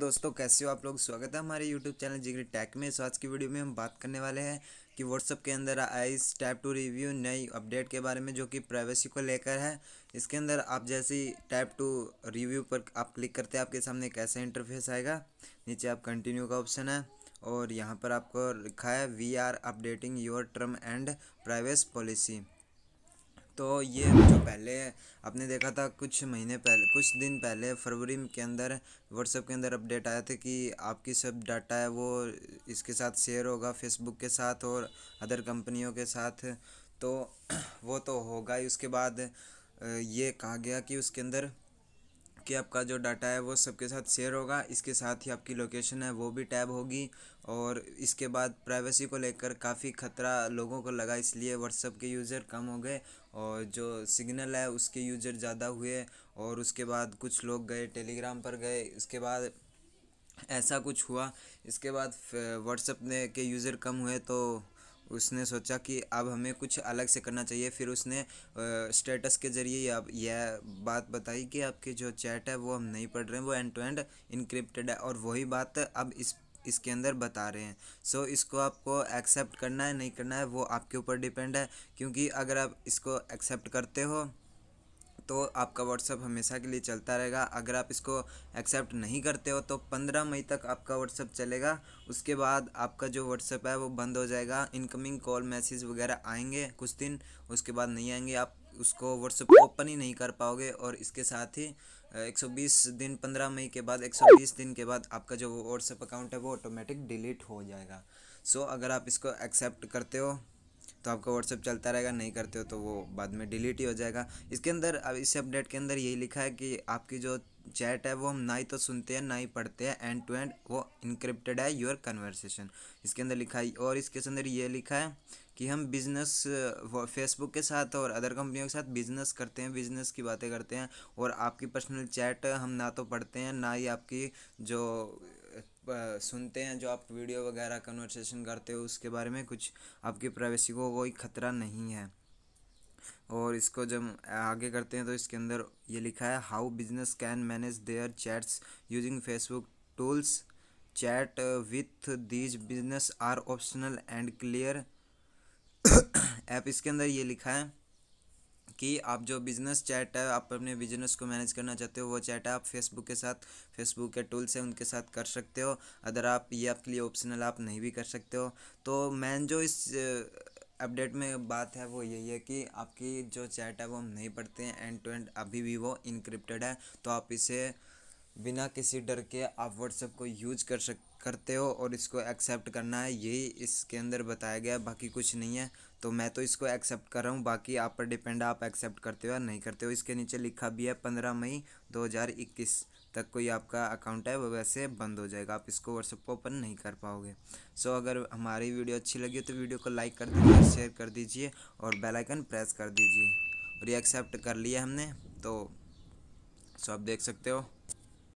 दोस्तों कैसे हो आप लोग स्वागत है हमारे YouTube चैनल जिगरी टैक में सो आज की वीडियो में हम बात करने वाले हैं कि व्हाट्सअप के अंदर आई टैप टू रिव्यू नई अपडेट के बारे में जो कि प्राइवेसी को लेकर है इसके अंदर आप जैसे ही टैप टू रिव्यू पर आप क्लिक करते हैं आपके सामने कैसा इंटरफेस आएगा नीचे आप कंटिन्यू का ऑप्शन है और यहाँ पर आपको लिखा है we are updating your term and privacy policy तो ये जो पहले आपने देखा था कुछ महीने पहले कुछ दिन पहले फरवरी के अंदर व्हाट्सएप के अंदर अपडेट आया था कि आपकी सब डाटा है वो इसके साथ शेयर होगा फेसबुक के साथ और अदर कंपनियों के साथ तो वो तो होगा ही उसके बाद ये कहा गया कि उसके अंदर कि आपका जो डाटा है वो सबके साथ शेयर होगा इसके साथ ही आपकी लोकेशन है वो भी टैब होगी और इसके बाद प्राइवेसी को लेकर काफ़ी खतरा लोगों को लगा इसलिए व्हाट्सअप के यूज़र कम हो गए और जो सिग्नल है उसके यूज़र ज़्यादा हुए और उसके बाद कुछ लोग गए टेलीग्राम पर गए इसके बाद ऐसा कुछ हुआ इसके बाद व्हाट्सअप ने के यूज़र कम हुए तो उसने सोचा कि अब हमें कुछ अलग से करना चाहिए फिर उसने स्टेटस के ज़रिए अब यह बात बताई कि आपके जो चैट है वो हम नहीं पढ़ रहे हैं वो एंड टू एंड इनक्रिप्टेड है और वही बात अब इस इसके अंदर बता रहे हैं सो so, इसको आपको एक्सेप्ट करना है नहीं करना है वो आपके ऊपर डिपेंड है क्योंकि अगर आप इसको एक्सेप्ट करते हो तो आपका व्हाट्सअप हमेशा के लिए चलता रहेगा अगर आप इसको एक्सेप्ट नहीं करते हो तो पंद्रह मई तक आपका व्हाट्सअप चलेगा उसके बाद आपका जो व्हाट्सअप है वो बंद हो जाएगा इनकमिंग कॉल मैसेज वगैरह आएंगे कुछ दिन उसके बाद नहीं आएंगे आप उसको व्हाट्सअप ओपन ही नहीं कर पाओगे और इसके साथ ही 120 दिन 15 मई के बाद 120 दिन के बाद आपका जो व्हाट्सअप अकाउंट है वो ऑटोमेटिक डिलीट हो जाएगा सो so, अगर आप इसको एक्सेप्ट करते हो तो आपका व्हाट्सअप चलता रहेगा नहीं करते हो तो वो बाद में डिलीट ही हो जाएगा इसके अंदर अब इस अपडेट के अंदर यही लिखा है कि आपकी जो चैट है वो हम ना ही तो सुनते हैं ना ही पढ़ते हैं एंड टू एंड वो इनक्रिप्टेड है योर कन्वर्सेशन इसके अंदर लिखा है और इसके अंदर ये लिखा है कि हम बिज़नेस फेसबुक के साथ और अदर कंपनियों के साथ बिज़नेस करते हैं बिज़नेस की बातें करते हैं और आपकी पर्सनल चैट हम ना तो पढ़ते हैं ना ही आपकी जो सुनते हैं जो आप वीडियो वगैरह कन्वर्सेशन करते हो उसके बारे में कुछ आपकी प्राइवेसी को कोई ख़तरा नहीं है और इसको जब आगे करते हैं तो इसके अंदर ये लिखा है how business can manage their chats using Facebook tools chat with these business are optional and clear app इसके अंदर ये लिखा है कि आप जो बिज़नेस चैट है आप अपने बिजनेस को मैनेज करना चाहते हो वो चैट आप फेसबुक के साथ फेसबुक के टूल से उनके साथ कर सकते हो अदर आप ये आपके लिए ऑप्शनल आप नहीं भी कर सकते हो तो मैन जो इस अपडेट में बात है वो यही है कि आपकी जो चैट है वो हम नहीं पढ़ते हैं एंड टू एंड अभी भी वो इनक्रिप्टेड है तो आप इसे बिना किसी डर के आप व्हाट्सएप को यूज कर सक करते हो और इसको एक्सेप्ट करना है यही इसके अंदर बताया गया बाकी कुछ नहीं है तो मैं तो इसको एक्सेप्ट कर रहा हूँ बाकी आप पर डिपेंड है आप एक्सेप्ट करते हो या नहीं करते हो इसके नीचे लिखा भी है पंद्रह मई दो हज़ार इक्कीस तक कोई आपका अकाउंट है वो वैसे बंद हो जाएगा आप इसको व्हाट्सएप को ओपन नहीं कर पाओगे सो अगर हमारी वीडियो अच्छी लगी तो वीडियो को लाइक कर दीजिए शेयर कर दीजिए और बेलाइकन प्रेस कर दीजिए और ये एक्सेप्ट कर लिया हमने तो सो आप देख सकते हो